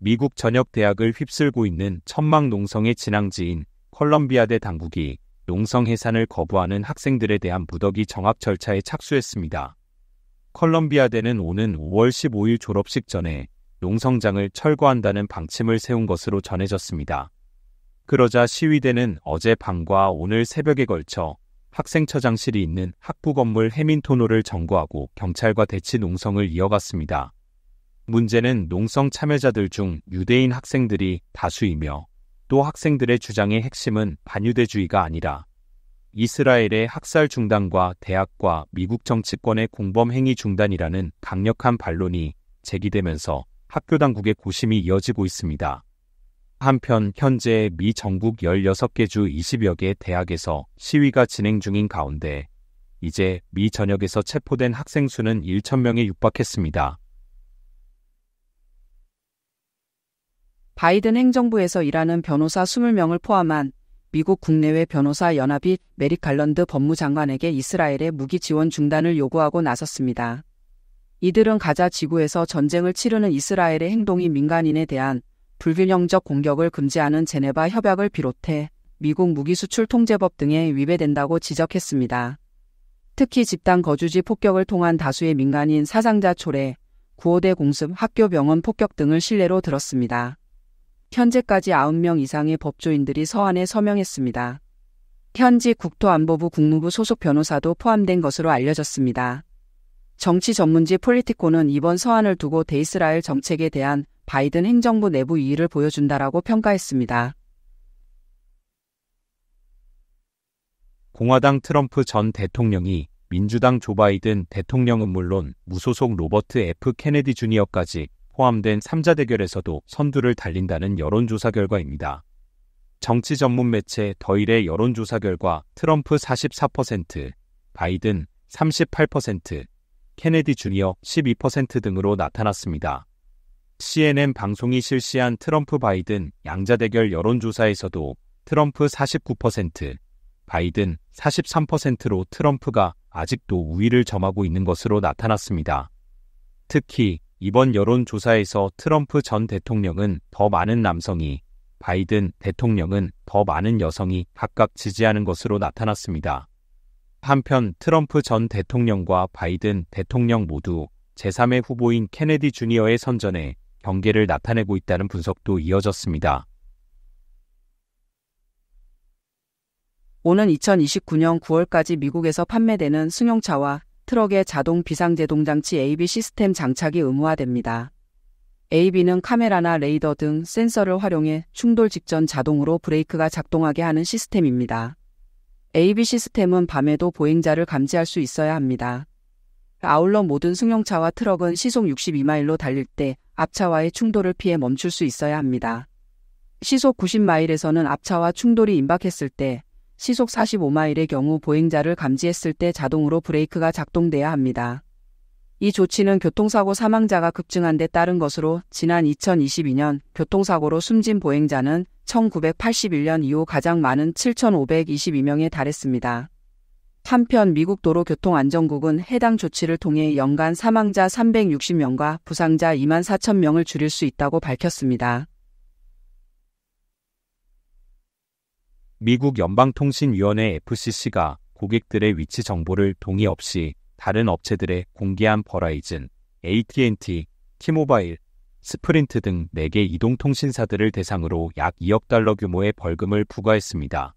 미국 전역 대학을 휩쓸고 있는 천막 농성의 진앙지인 컬럼비아대 당국이 농성 해산을 거부하는 학생들에 대한 무더기 정합 절차에 착수했습니다. 컬럼비아대는 오는 5월 15일 졸업식 전에 농성장을 철거한다는 방침을 세운 것으로 전해졌습니다. 그러자 시위대는 어제 밤과 오늘 새벽에 걸쳐 학생처장실이 있는 학부 건물 해민토노를 점거하고 경찰과 대치 농성을 이어갔습니다. 문제는 농성 참여자들 중 유대인 학생들이 다수이며 또 학생들의 주장의 핵심은 반유대주의가 아니라 이스라엘의 학살 중단과 대학과 미국 정치권의 공범 행위 중단이라는 강력한 반론이 제기되면서 학교 당국의 고심이 이어지고 있습니다. 한편 현재 미 전국 16개 주 20여 개 대학에서 시위가 진행 중인 가운데 이제 미 전역에서 체포된 학생 수는 1천명에 육박했습니다. 바이든 행정부에서 일하는 변호사 20명을 포함한 미국 국내외 변호사 연합이 메릭 갈런드 법무장관에게 이스라엘의 무기 지원 중단을 요구하고 나섰습니다. 이들은 가자 지구에서 전쟁을 치르는 이스라엘의 행동이 민간인에 대한 불균형적 공격을 금지하는 제네바 협약을 비롯해 미국 무기 수출 통제법 등에 위배된다고 지적했습니다. 특히 집단 거주지 폭격을 통한 다수의 민간인 사상자 초래, 구호대 공습, 학교 병원 폭격 등을 실례로 들었습니다. 현재까지 9명 이상의 법조인들이 서한에 서명했습니다. 현지 국토안보부 국무부 소속 변호사도 포함된 것으로 알려졌습니다. 정치 전문지 폴리티코는 이번 서한을 두고 데이스라엘 정책에 대한 바이든 행정부 내부 이의를 보여준다라고 평가했습니다. 공화당 트럼프 전 대통령이 민주당 조 바이든 대통령은 물론 무소속 로버트 F 케네디 주니어까지 포함된 3자 대결에서도 선두를 달린다는 여론조사 결과입니다. 정치 전문 매체 더일의 여론조사 결과 트럼프 44%, 바이든 38%, 케네디 주니어 12% 등으로 나타났습니다. CNN 방송이 실시한 트럼프 바이든 양자 대결 여론조사에서도 트럼프 49%, 바이든 43%로 트럼프가 아직도 우위를 점하고 있는 것으로 나타났습니다. 특히 이번 여론조사에서 트럼프 전 대통령은 더 많은 남성이, 바이든 대통령은 더 많은 여성이 각각 지지하는 것으로 나타났습니다. 한편 트럼프 전 대통령과 바이든 대통령 모두 제3의 후보인 케네디 주니어의 선전에 경계를 나타내고 있다는 분석도 이어졌습니다. 오는 2029년 9월까지 미국에서 판매되는 승용차와 트럭의 자동 비상제동장치 AB 시스템 장착이 의무화됩니다. AB는 카메라나 레이더 등 센서를 활용해 충돌 직전 자동으로 브레이크가 작동하게 하는 시스템입니다. AB 시스템은 밤에도 보행자를 감지할 수 있어야 합니다. 아울러 모든 승용차와 트럭은 시속 62마일로 달릴 때 앞차와의 충돌을 피해 멈출 수 있어야 합니다. 시속 90마일에서는 앞차와 충돌이 임박했을 때 시속 45마일의 경우 보행자를 감지했을 때 자동으로 브레이크가 작동돼야 합니다. 이 조치는 교통사고 사망자가 급증한 데 따른 것으로 지난 2022년 교통사고로 숨진 보행자는 1981년 이후 가장 많은 7,522명에 달했습니다. 한편 미국 도로교통안전국은 해당 조치를 통해 연간 사망자 360명과 부상자 2만 4천 명을 줄일 수 있다고 밝혔습니다. 미국 연방통신위원회 FCC가 고객들의 위치 정보를 동의 없이 다른 업체들의 공개한 버라이즌, AT&T, 티모바일, 스프린트 등 4개 이동통신사들을 대상으로 약 2억 달러 규모의 벌금을 부과했습니다.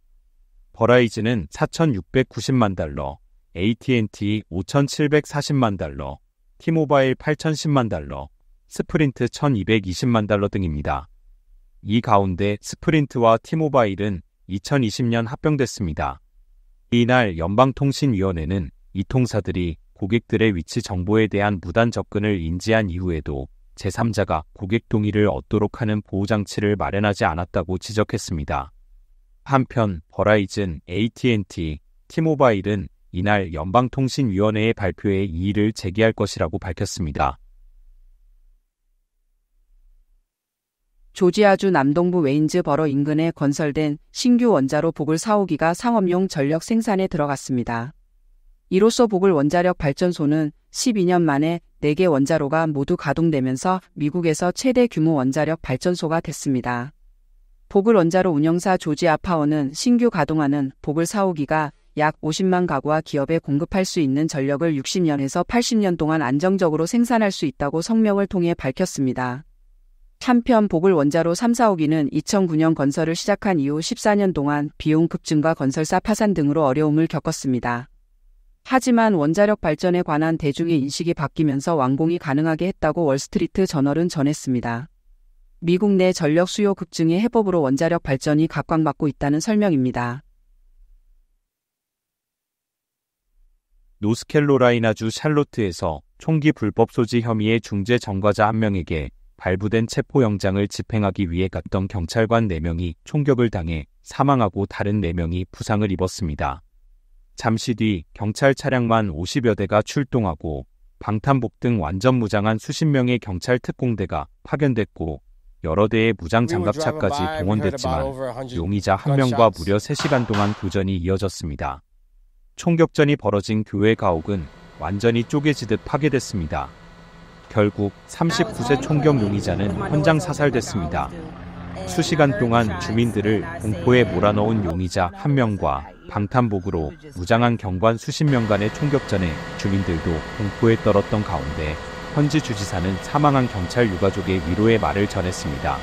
버라이즌은 4,690만 달러, AT&T 5,740만 달러, 티모바일 8,010만 달러, 스프린트 1,220만 달러 등입니다. 이 가운데 스프린트와 티모바일은 2020년 합병됐습니다. 이날 연방통신위원회는 이 통사들이 고객들의 위치 정보에 대한 무단 접근을 인지한 이후에도 제3자가 고객 동의를 얻도록 하는 보호장치를 마련하지 않았다고 지적했습니다. 한편 버라이즌, AT&T, 티모바일은 이날 연방통신위원회의 발표에 이의를 제기할 것이라고 밝혔습니다. 조지아주 남동부 웨인즈버러 인근에 건설된 신규 원자로 보글 4호기가 상업용 전력 생산에 들어갔습니다. 이로써 보글 원자력 발전소는 12년 만에 4개 원자로가 모두 가동되면서 미국에서 최대 규모 원자력 발전소가 됐습니다. 보글 원자로 운영사 조지아 파워는 신규 가동하는 보글 4호기가 약 50만 가구와 기업에 공급할 수 있는 전력을 60년에서 80년 동안 안정적으로 생산할 수 있다고 성명을 통해 밝혔습니다. 한편 복을 원자로 3, 4호기는 2009년 건설을 시작한 이후 14년 동안 비용 급증과 건설사 파산 등으로 어려움을 겪었습니다. 하지만 원자력 발전에 관한 대중의 인식이 바뀌면서 완공이 가능하게 했다고 월스트리트 저널은 전했습니다. 미국 내 전력 수요 급증의 해법으로 원자력 발전이 각광받고 있다는 설명입니다. 노스캐롤라이나주 샬로트에서 총기 불법 소지 혐의의 중재 전과자 한 명에게 발부된 체포영장을 집행하기 위해 갔던 경찰관 4명이 총격을 당해 사망하고 다른 4명이 부상을 입었습니다. 잠시 뒤 경찰 차량만 50여 대가 출동하고 방탄복 등 완전 무장한 수십 명의 경찰 특공대가 파견됐고 여러 대의 무장 장갑차까지 동원됐지만 용의자 한 명과 무려 3시간 동안 교전이 이어졌습니다. 총격전이 벌어진 교회 가옥은 완전히 쪼개지듯 파괴됐습니다. 결국 39세 총격 용의자는 현장 사살됐습니다. 수시간 동안 주민들을 공포에 몰아넣은 용의자 한 명과 방탄복으로 무장한 경관 수십 명간의 총격전에 주민들도 공포에 떨었던 가운데 현지 주지사는 사망한 경찰 유가족의 위로의 말을 전했습니다.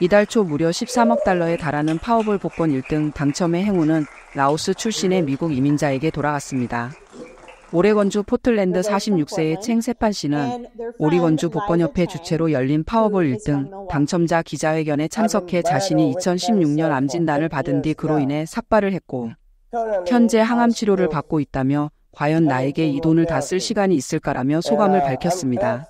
이달 초 무려 13억 달러에 달하는 파워볼 복권 1등 당첨의 행운은 라오스 출신의 미국 이민자에게 돌아갔습니다. 오레건주 포틀랜드 46세의 챙 세판 씨는 오리건주 복권협회 주최로 열린 파워볼 1등 당첨자 기자회견에 참석해 자신이 2016년 암 진단을 받은 뒤 그로 인해 삭발을 했고 현재 항암 치료를 받고 있다며 과연 나에게 이 돈을 다 쓸 시간이 있을까라며 소감을 밝혔습니다.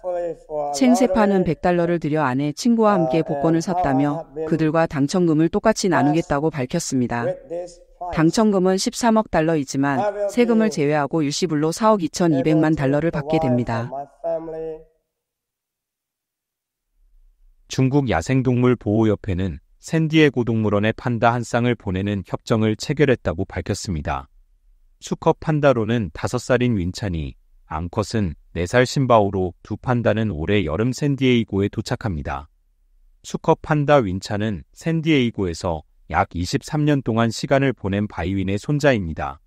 챙세판은 100달러를 들여 아내 친구와 함께 uh, 복권을 샀다며 그들과 당첨금을 똑같이 나누겠다고 밝혔습니다. 당첨금은 13억 달러이지만 세금을 제외하고 유시불로 4억 2,200만 달러를 받게 됩니다. 중국 야생동물 보호협회는 샌디에고 동물원에 판다 한 쌍을 보내는 협정을 체결했다고 밝혔습니다. 수컷 판다로는 5살인 윈찬이, 암컷은 4살 신바오로 두 판다는 올해 여름 샌디에이고에 도착합니다. 수컷 판다 윈찬은 샌디에이고에서 약 23년 동안 시간을 보낸 바이윈의 손자입니다.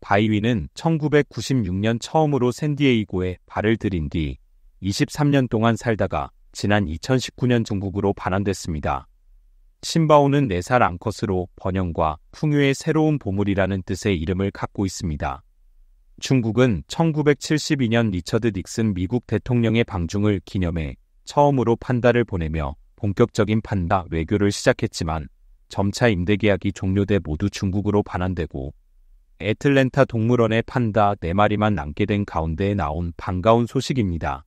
바이윈은 1996년 처음으로 샌디에이고에 발을 들인 뒤 23년 동안 살다가 지난 2019년 중국으로 반환됐습니다. 신바오는 4살 암컷으로 번영과 풍요의 새로운 보물이라는 뜻의 이름을 갖고 있습니다. 중국은 1972년 리처드 닉슨 미국 대통령의 방중을 기념해 처음으로 판다를 보내며 본격적인 판다 외교를 시작했지만 점차 임대계약이 종료돼 모두 중국으로 반환되고 애틀랜타 동물원의 판다 4마리만 남게 된 가운데에 나온 반가운 소식입니다.